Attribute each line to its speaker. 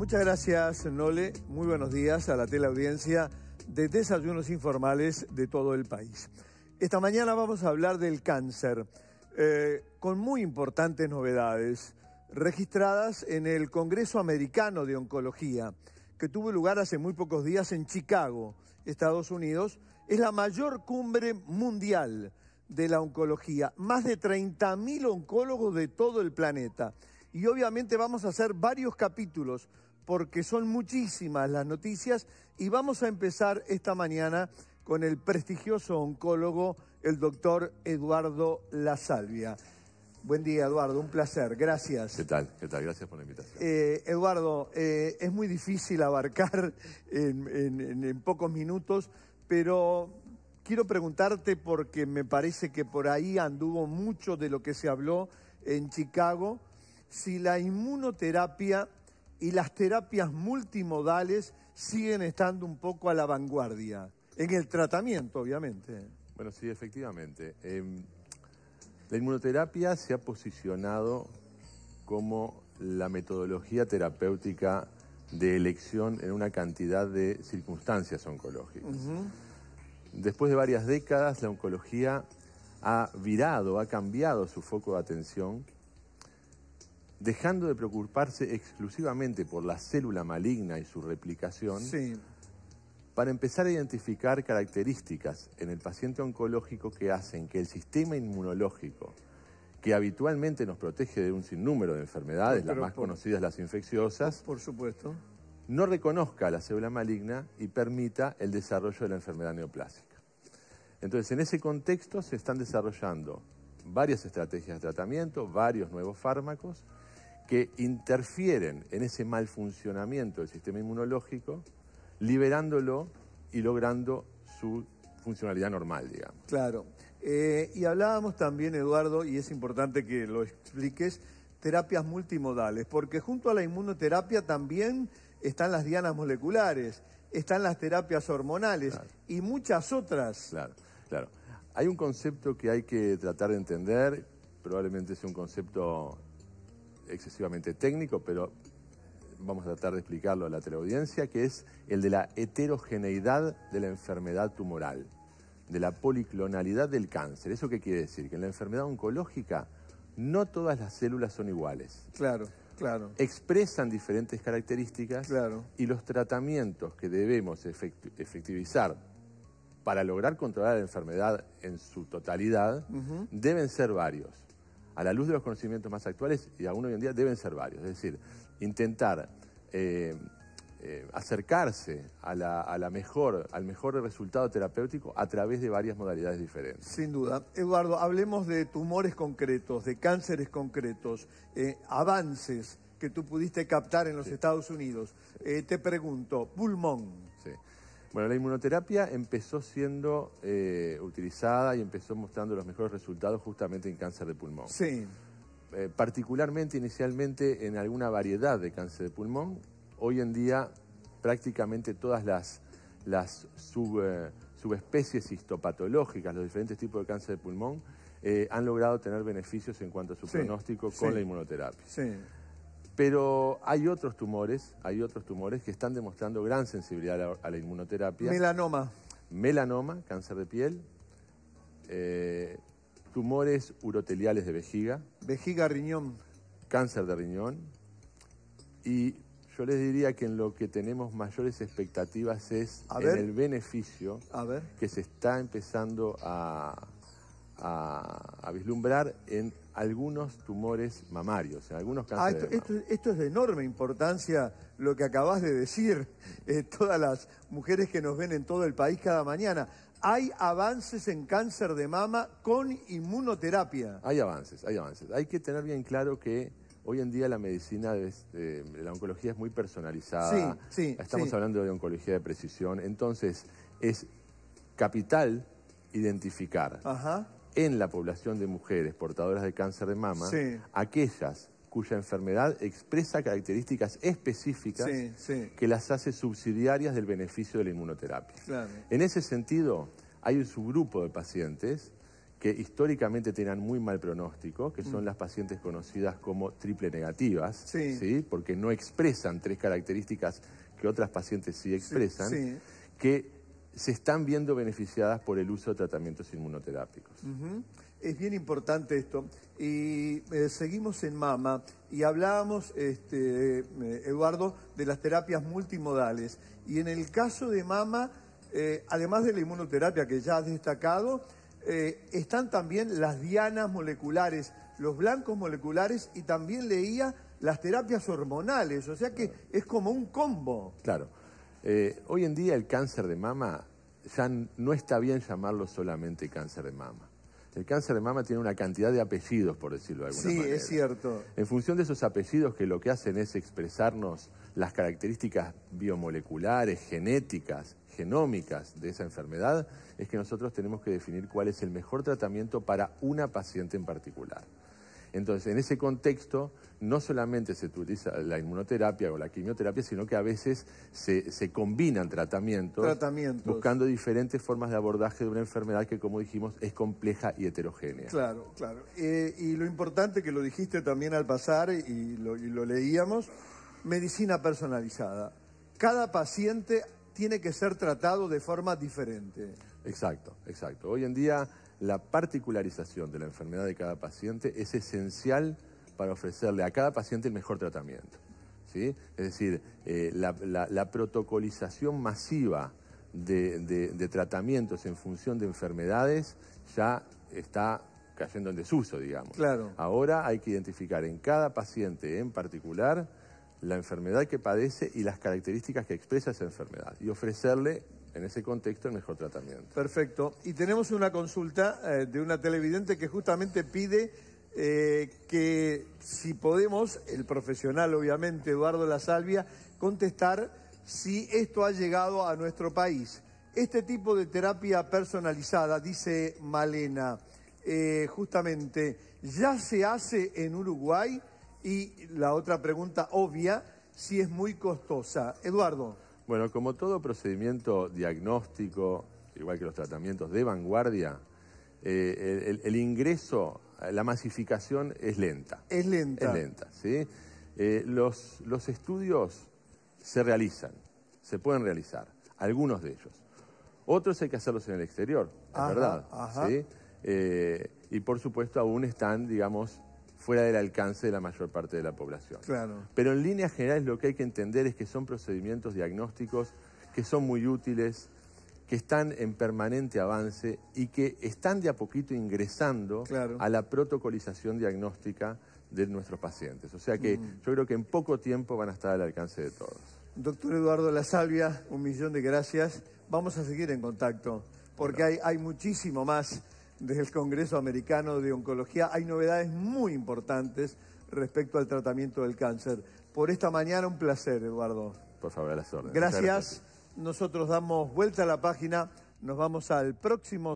Speaker 1: Muchas gracias, Nole. Muy buenos días a la teleaudiencia de Desayunos Informales de todo el país. Esta mañana vamos a hablar del cáncer, eh, con muy importantes novedades registradas en el Congreso Americano de Oncología, que tuvo lugar hace muy pocos días en Chicago, Estados Unidos. Es la mayor cumbre mundial de la oncología, más de 30.000 oncólogos de todo el planeta. Y obviamente vamos a hacer varios capítulos porque son muchísimas las noticias y vamos a empezar esta mañana con el prestigioso oncólogo, el doctor Eduardo Lasalvia. Buen día, Eduardo, un placer, gracias.
Speaker 2: ¿Qué tal? ¿Qué tal? Gracias por la invitación.
Speaker 1: Eh, Eduardo, eh, es muy difícil abarcar en, en pocos minutos, pero quiero preguntarte porque me parece que por ahí anduvo mucho de lo que se habló en Chicago, si la inmunoterapia y las terapias multimodales siguen estando un poco a la vanguardia, en el tratamiento, obviamente.
Speaker 2: Bueno, sí, efectivamente. Em, la inmunoterapia se ha posicionado como la metodología terapéutica de elección en una cantidad de circunstancias oncológicas. Después de varias décadas, la oncología ha virado, ha cambiado su foco de atención dejando de preocuparse exclusivamente por la célula maligna y su replicación, para empezar a identificar características en el paciente oncológico que hacen que el sistema inmunológico, que habitualmente nos protege de un sinnúmero de enfermedades, las más conocidas las infecciosas, por supuesto, no reconozca la célula maligna y permita el desarrollo de la enfermedad neoplásica. Entonces, en ese contexto se están desarrollando varias estrategias de tratamiento, varios nuevos fármacos, que interfieren en ese mal funcionamiento del sistema inmunológico, liberándolo y logrando su funcionalidad normal, digamos.
Speaker 1: Claro. Eh, y hablábamos también, Eduardo, y es importante que lo expliques, terapias multimodales, porque junto a la inmunoterapia también están las dianas moleculares, están las terapias hormonales y muchas otras.
Speaker 2: Claro, claro. Hay un concepto que hay que tratar de entender, probablemente es un concepto excesivamente técnico, pero vamos a tratar de explicarlo a la teleaudiencia, que es el de la heterogeneidad de la enfermedad tumoral, de la policlonalidad del cáncer. ¿Eso qué quiere decir? Que en la enfermedad oncológica no todas las células son iguales. Claro, claro. Expresan diferentes características claro. y los tratamientos que debemos efectivizar para lograr controlar la enfermedad en su totalidad deben ser varios a la luz de los conocimientos más actuales y aún hoy en día deben ser varios. Es decir, intentar eh, eh, acercarse a la, mejor, al
Speaker 1: mejor resultado terapéutico a través de varias modalidades diferentes. Sin duda. Eduardo, hablemos de tumores concretos, de cánceres concretos, eh, avances que tú pudiste captar en los Estados Unidos. te pregunto, pulmón.
Speaker 2: Sí. Bueno, la inmunoterapia empezó siendo eh, utilizada y empezó mostrando los mejores resultados justamente en cáncer de pulmón. Sí. Eh, particularmente inicialmente en alguna variedad de cáncer de pulmón. Hoy en día prácticamente todas las, eh, subespecies histopatológicas, los diferentes tipos de cáncer de pulmón, han logrado tener beneficios en cuanto a su pronóstico con la inmunoterapia. Sí. Pero hay otros tumores, hay otros tumores que están demostrando gran sensibilidad a la, inmunoterapia. Melanoma. Melanoma, cáncer de piel. Eh, tumores uroteliales de vejiga. Vejiga, riñón. Cáncer de riñón. Y yo les diría que en lo que tenemos mayores expectativas es en el beneficio que se está empezando a, a vislumbrar en algunos tumores mamarios, en algunos ah, cánceres.
Speaker 1: esto, esto, es de enorme importancia lo que acabas de decir, eh, todas las mujeres que nos ven en todo el país cada mañana. Hay avances en cáncer de mama con inmunoterapia.
Speaker 2: Hay avances, hay avances. Hay que tener bien claro que hoy en día la medicina, eh, la oncología es muy personalizada. Sí, sí, Estamos hablando de oncología de precisión. Entonces, es capital identificar. Ajá en la población de mujeres portadoras de cáncer de mama, aquellas cuya enfermedad expresa características específicas que las hace subsidiarias del beneficio de la inmunoterapia. En ese sentido, hay un subgrupo de pacientes que históricamente tenían muy mal pronóstico, que son mm. las pacientes conocidas como triple negativas, sí. porque no expresan tres características que otras pacientes sí expresan, que se están viendo beneficiadas por el uso de tratamientos inmunoterápicos.
Speaker 1: Es bien importante esto. Y eh, seguimos en mama y hablábamos, este, eh, Eduardo, de las terapias multimodales. Y en el caso de mama, eh, además de la inmunoterapia que ya has destacado, están también las dianas moleculares, los blancos moleculares y también leía las terapias hormonales. O sea que es como un combo.
Speaker 2: Claro. Eh, hoy en día el cáncer de mama ya no está bien llamarlo solamente cáncer de mama. El cáncer de mama tiene una cantidad de apellidos, por decirlo de alguna manera. Sí, es cierto. En función de esos apellidos que lo que hacen es expresarnos las características biomoleculares, genéticas, genómicas de esa enfermedad, es que nosotros tenemos que definir cuál es el mejor tratamiento para una paciente en particular. Entonces, en ese contexto, no solamente se utiliza la inmunoterapia o la quimioterapia, sino que a veces se, combinan tratamientos, buscando diferentes formas de abordaje de una enfermedad que, como dijimos, es compleja y heterogénea.
Speaker 1: Claro, claro. Eh, y lo importante que lo dijiste también al pasar y lo, y lo leíamos, medicina personalizada. Cada paciente tiene que ser tratado de forma diferente.
Speaker 2: Exacto, exacto. Hoy en día la particularización de la enfermedad de cada paciente es esencial para ofrecerle a cada paciente el mejor tratamiento. ¿sí? Es decir, eh, la, protocolización masiva de, de, tratamientos en función de enfermedades ya está cayendo en desuso, digamos. Claro. Ahora hay que identificar en cada paciente en particular la enfermedad que padece y las características que expresa esa enfermedad y ofrecerle en ese contexto el mejor tratamiento.
Speaker 1: Perfecto. Y tenemos una consulta eh, de una televidente que justamente pide eh, que si podemos, el profesional obviamente, Eduardo La Salvia, contestar si esto ha llegado a nuestro país. Este tipo de terapia personalizada, dice Malena, eh, justamente, ¿ya se hace en Uruguay? Y la otra pregunta obvia, si es muy costosa. Eduardo.
Speaker 2: Bueno, como todo procedimiento diagnóstico, igual que los tratamientos de vanguardia, eh, el, ingreso, la masificación es lenta.
Speaker 1: Es lenta. Es
Speaker 2: lenta, ¿sí? Eh, los, estudios se realizan, se pueden realizar, algunos de ellos. Otros hay que hacerlos en el exterior, es verdad. Ajá. Eh, y por supuesto aún están, digamos, fuera del alcance de la mayor parte de la población. Claro. Pero en líneas generales lo que hay que entender es que son procedimientos diagnósticos que son muy útiles, que están en permanente avance y que están de a poquito ingresando a la protocolización diagnóstica de nuestros pacientes. O sea que mm. yo creo que en poco tiempo van a estar al alcance de todos.
Speaker 1: Doctor Eduardo La Salvia, un millón de gracias. Vamos a seguir en contacto porque hay muchísimo más desde el Congreso Americano de Oncología, hay novedades muy importantes respecto al tratamiento del cáncer. Por esta mañana un placer, Eduardo.
Speaker 2: Por favor, gracias.
Speaker 1: Nosotros damos vuelta a la página, nos vamos al próximo.